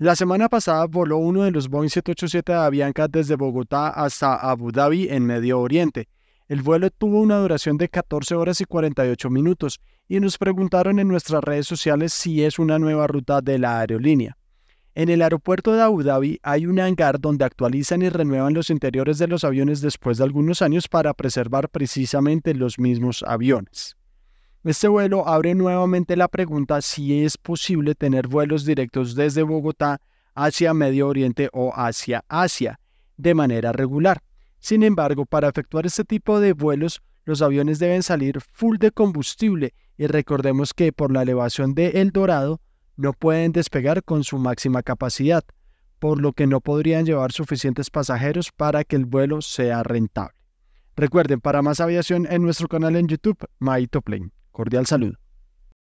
La semana pasada voló uno de los Boeing 787 de Avianca desde Bogotá hasta Abu Dhabi en Medio Oriente. El vuelo tuvo una duración de 14 horas y 48 minutos y nos preguntaron en nuestras redes sociales si es una nueva ruta de la aerolínea. En el aeropuerto de Abu Dhabi hay un hangar donde actualizan y renuevan los interiores de los aviones después de algunos años para preservar precisamente los mismos aviones. Este vuelo abre nuevamente la pregunta si es posible tener vuelos directos desde Bogotá hacia Medio Oriente o hacia Asia de manera regular. Sin embargo, para efectuar este tipo de vuelos, los aviones deben salir full de combustible y recordemos que por la elevación de El Dorado no pueden despegar con su máxima capacidad, por lo que no podrían llevar suficientes pasajeros para que el vuelo sea rentable. Recuerden, para más aviación en nuestro canal en YouTube, Maito Cordial salud.